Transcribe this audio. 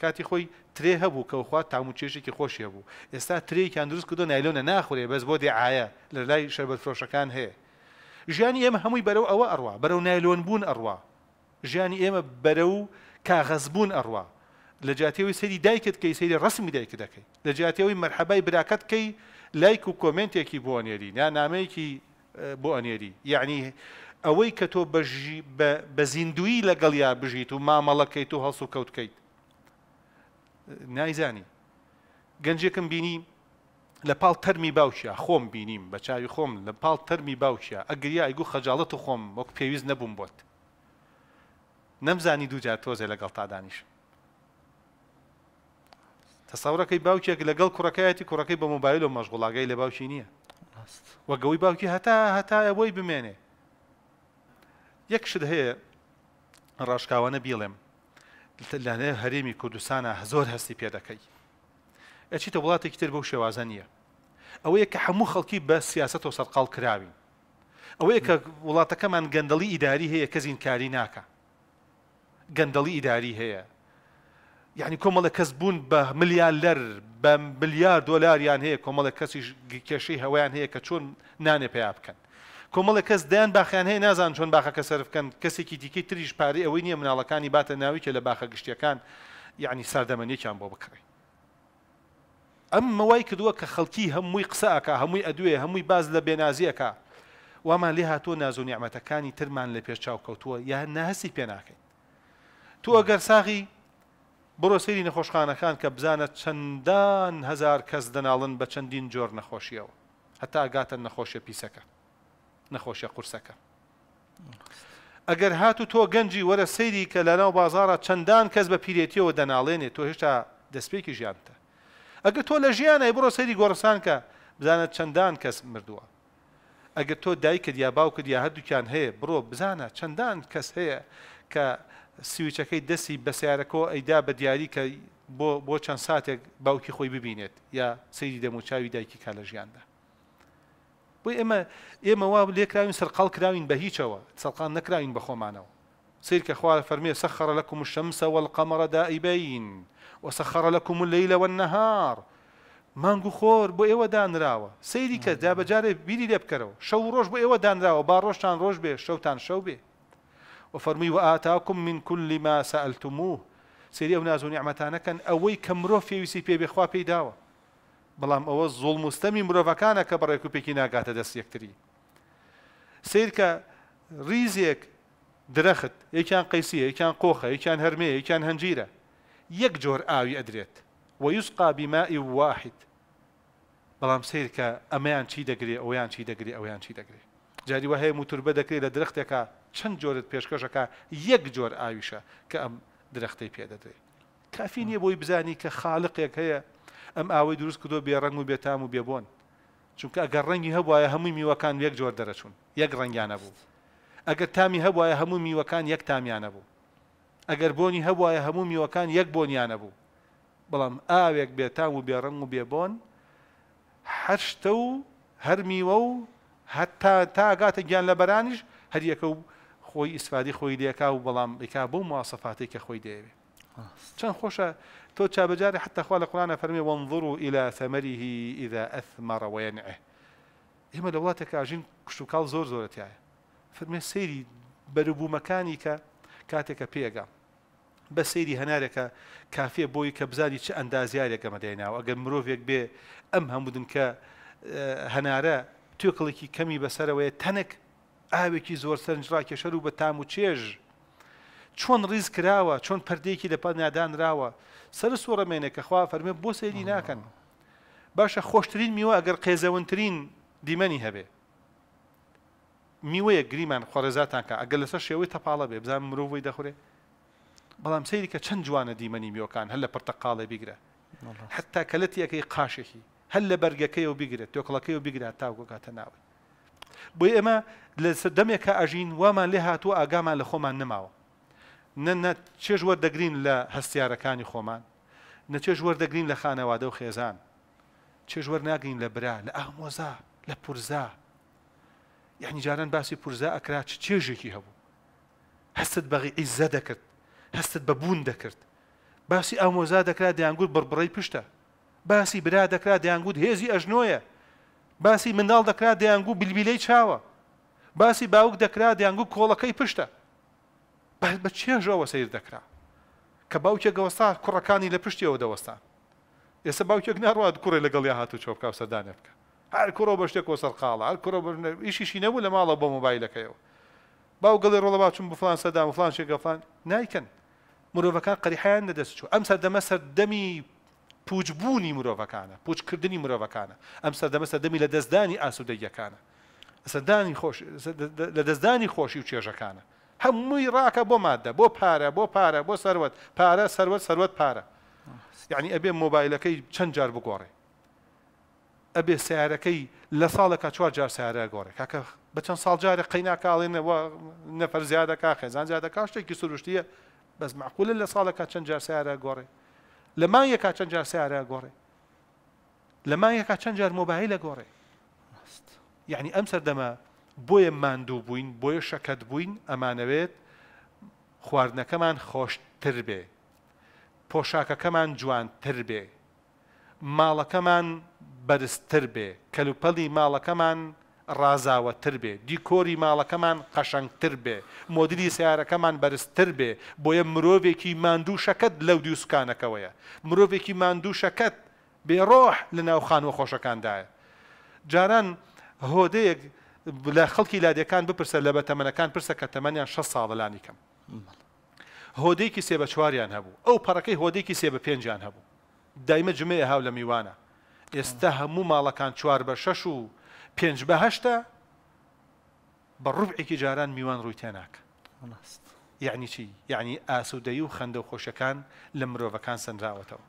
کاتی خۆی ترێ هەبوو کەخوا تام و چێشێکی خۆشی هەبوو ئێستا ترێکیان دروست کردو نایلۆنە ناخورێ بەس بۆ دێعاە لە لای شەربەت فرۆشەکان هەیە ژیانی ئێمە هەمووی بەرەو ئەوە ئەڕوا بەرەو نایلۆن بوون ئەڕوا ژیانی ئێمە بەرەو کاغەزبوون ئەڕوا لە جاتیەوەی سەری دایکت کەی سەیری ڕسمی دایک دەکەی لە جاتیەوەی مەرحەبای براکەت کەی لایک و کۆمنتێکی بۆ ئەنێری یا نامەیەکی بۆ ئەنێری یعنی ئەوەی کە تۆ بە زیندوی لەگەڵیا بژیت و مامەڵەکەیت و هەڵس و کەوتکەیت نایزانی گەنجێکم بینی لە پاڵ تەرمی باوشە خۆم بینیم بە چاوی خۆم لە پاڵ تەرمی باوشە ئەگریا ئەیگو خەجاڵەت و خۆم وەک پێویست نەبووم بۆت نەمزانی دووجار تۆزێ لەگەڵ تادانیش تەساورەکەی باوکێک لەگەڵ کوڕەکەایەتی کوڕەکەی بە مۆبایل و مەشغوڵاگەی لە باوشی نییە وەگەوەی باوکی هەتا هەتایە بۆی بمێنێ یەکشت هەیە ڕاشکاوانە بیڵێم لەنێ هەرێمی کوردستانە زۆر هەستی پێ دەکەی ئەچیتە وڵاتێکی تر بەو شێوازە نییە ئەوەیە کە هەموو خەڵکی بە سیاست و سەرقال کراوین ئەوەیە کە وڵاتەکەمان گەندەڵی ئیداری هەیە کە زینکاری ناکە گەندەڵی ئیداری هەیە یعنی کۆمەڵە کەس بوون بە ملیان لەر بە ملیار دۆلاریان هەیە کۆمەڵە کەسی کێشەی هەوایان هەیە کە چۆن نانێ پێیا بکەن کۆمەڵە کەس دایان باخیان هەیە نازان چۆن باخەکە سەرفکەن کەسێکی دیکەی تریش پارێ ئەوەی نییە مناڵەکانی باتە ناویکە لە باخە گشتیەکان یعنی ساردەمەنیەکیان بۆ بکڕی ئەم مەوای کردووە کە خەڵکی هەمووی قسەکە هەمووی ئەدوێ هەمووی باز لە بێنازیەکە وامان لێ هاتووە نازۆ نیعممەتەکانی ترمان لە پێشچاو کەوتووە یا نەهسی پێ ناکەین تو ئەگەر ساغی بڕۆ سەیری نەخۆشخانەکان کە بزانە چەندان هزار کەس دەناڵن بە چەندین جۆر نەخۆشیەوە هەتا ئاگاتە نەخۆشیە پیسەکە نەخۆشیە قورسەکە ئەگەر هات و تۆ گەنجی وەرە سەیری کە لەناو بازارە چەندان کەس بە پیرێتیەوە دەناڵێنێ تۆ هێشتا دەستپێکی ژیانتە ئەگە تۆ لە ژیانە بڕۆ سەیری گۆرسان کە بزانە چەندان کەس مردووە ئەگە تۆ دایکت یا باوکت یا هەردووکیان هەیە بڕۆ بزانە چەندان کەس هەیە کە سویچەکەی دەستی بە سیارەکەەوە ئەیدا بە دیاری کە بۆ چەند ساتێک باوکی خۆی ببینێت یا سەیری دەموچاوی دایکی کا لە ژیاندا بۆی ئێمە ئێمە وا لێکراوین سەرقال کراوین بە هیچەوە سەقان نەکراوین بە خۆمانەوە سیرکە خوارە فەرمیێ سەخەرە لەکوم شەمسەوە قەمەرە دائیبین وسەخەرە لەکوم لەیلەوە نەهار مانگ و خۆر بۆ ئێوە دانراوە سەیری کە دابەجارێ بیری لێ بکەرەوە شەو ڕۆژ بۆ ئێوە دانراوە با ڕۆژتان ڕۆژ بێ شەوتان شەو بێ وفەرمی و ئاتاکم من کولی ما سەلتموه سری ئەو نازۆنی ئەمەتانەکەن ئەوەی کە مرۆڤ پێویستی پێ بێخوا پێی داوە بەڵام ئەوە زۆڵ مستەمی مرۆڤەکانە کە بەڕێک و پێکی ناگاتە دەست یەکتری سیر کە ریزێک درەخت یەکیان قەیسیە یەکیان قۆخە یەکیان هەرمەیە یەکیان هەنجیرە یەک جۆر ئاوی ئەدرێت و یوسقا بیمائی واحد بەڵام سیر کە ئەمەیان چی دەگرێ ئەویان چی دەگرێ ئەویان چی دەگرێت جاری وهەیە موتوربە دەکرێت لە درختێکە چەند جۆرت پێشکەشەکە یەک جۆر ئاویشە کە ئەم درەختی پێدەدرێت کافی نییە بۆی بزانی کە خاڵقێک هەیە ئەم ئاوەی دروست کردو بێڕنگ و بێتام و بێبوون چونکە ئەگەر ڕەنگی هەبواە هەمووی میوەکان یەک جۆر دەرەچوون یەک ڕنگیانە بوو ئەگەر تامی هەبواە هەموو میوەکان یەک تامیانە بوو ئەگەر بۆنی هەبواە هەموو میوەکان یەک بۆنیانە بوو بەڵام ئاوێک بێتام و بێڕنگ و بێبۆن هەشتە و هەر میوە و هەتا تاگاتە گیان لە بەرانیش هەریەکە و خۆی ئیسفادی خۆی دیەکا و بەڵام بک بۆ مواسەفاتی کە خۆی دەیەوێت چەند خۆشە تۆ چابجارێ حتەخوا لە قرانە فەرمی وەنظڕ و ئیلا سەمەریه ئیدا ئەثمەڕەوەێنێ ئێمە لە وڵاتە کاژین کشت و کاڵ زۆر زۆرەتیایە فەرمێ سەیری بەربوومەکانی کە کاتێکە پێگا بە سەیری هەنارێکە کافێ بۆی کە بزاری چه ئەندازیارێکە مەدەیناوە ئەگەر مرۆڤێک بێ ئەم هەمودن کە هەنارە توێکڵێکی کەمی بەسەرەوەی تەنک ئاوێکی زۆر سەرنجڕاکێشەر و بە تام و چێژ چۆن ڕیز کراوە چۆن پردێکی لەپە نادانراوە سەر سوۆڕەمێنێکە خوا فەرمێ بۆ سەیری ناکەن باشە خۆشترین میوە ئەگەر قێزەونترین دیمەنی هەبێ میوەیە گریمان خۆڕێزاتانکە ئەگەر لەسەر شێوەی تەپاڵە بێ بزان مرۆڤی دەخورێ بەڵام سەیریکە چەند جوانە دیمەنی میۆکان هەر لە پرتەقاڵێ بیگرە حتا کەلەتیەکەی قاشێکی هەل لە بەرگەکەی و بگرێت تۆکڵەکەی و بگرات تاوگۆکاتە ناوی بۆی ئێمە لە سەردەمێکە ئەژین وامان لێ هاتووە ئاگامان لە خۆمان نماوە نە چێژ وەردەگرین لە هەستیارەکانی خۆمان نە چێژ وەردەگرین لە خانەوادە و خێزان چێژ وەرناگرین لە برا لە ئامۆزا لە پورزا یعنی جاران باسی پورزا ئەکرا چێژێکی هەبوو هەستت بەغی ئیزە دەکرد هەستت بە بوون دەکرد باسی ئامۆزا دەکرا دەیانگووت بڕبڕی پشتە باسی برا دەکرا دەیانگووت هێزی ئەژنۆیە باسی منداڵ دەکرا دەیانگوو بلبیلەی چاوە باسی باوک دەکرا دەیانگوو کۆڵەکەی پشتە بە چێژەوە سیر دەکرا کە باوکێکەوەستا کوڕەکانی لە پشتیەوە دەوەستا ئێستا باوکێک ناڕات کوڕی لەگەڵی هاتو چۆ بکە سەدانێ بکە هەر کوڕۆ بە شتێک وەسەر قاڵە هەر کوڕۆ ئیشیشی نەبوو لە ماڵە بۆ مۆبایلەکەیەوە باو گەڵی ڕۆڵە باچم بفلان سەدا و فلان شێگەفلان نایکەن مرۆڤەکان قەریحیان نەدەست چوو ئەم سەردەمە سەردەمی پوچبوونی مرۆڤەکانە پوچکردنی مرۆڤەکانە ئەم سەردەمە سەردەمی لە دەستدانی ئاسوودەیەکانە سەدانی خۆش لە دەستدانی خۆشی و چێژەکانە هەمووی ڕاکە بۆ مادە بۆ پارە بۆ پارە بۆ سەروەت پارە سەروەت سەروەت پارە یعنی ئەبێ مۆبایلەکەی چەند جار بگۆڕێ ئەبێ سیارەکەی لە ساڵێکە چوار جار سیارە گۆڕێ کاکە بە چەند ساڵ جارە قەیناکاڵێنەوە نەفەر زیادەکە خێزان زیادەکە شتێکی سروشتیە بەس معقولە لە ساڵەکە چەند جار سیارە گۆڕێ لە مانگەکە چەند جار سیارە گۆڕێ لە مانگەکە چەند جار مۆبایل لە گۆڕێ یعنی ئەم سەردەمە بۆیە ماندوو بووین بۆیە شەکەت بووین ئەمانەوێت خواردنەکەمان خۆشتر بێ پۆشاکەکەمان جوانتر بێ ماڵەکەمان بەرزتر بێ کەلوپەلی ماڵەکەمان ڕازاوەتر بێ دیکۆری ماڵەکەمان قەشنگتر بێ مدیری سیارەکەمان بەرزتر بێ بۆیە مرۆڤێکی ماندوو شەکەت لەو دیوسکانەکەوەیە مرۆڤێکی ماندوو شەکەت بێڕۆح لە ناوخان و خۆشەکاندایە جاران هۆدەیەک لە خەڵکی لادیەکان بپرسە لە بەتەمەنەکان پرسە کە تەمەنیان 6 ساڵلانی کەم هۆدەیەکی سێ بە چواریان هەبوو ئەو پەڕەکەی هۆدەیەکی سێ بە پێنجیان هەبوو دایمە جمێ هاو لە میوانە ئێستا هەموو ماڵەکان چوار بە شەش و پێنج بەهشتا بە ڕوبێکی جاران میوان ڕووی تێناکە یعنی چی یعنی ئاسوودەی و خەندە و خۆشەکان لە مرۆڤەکان سنراوەتەوە.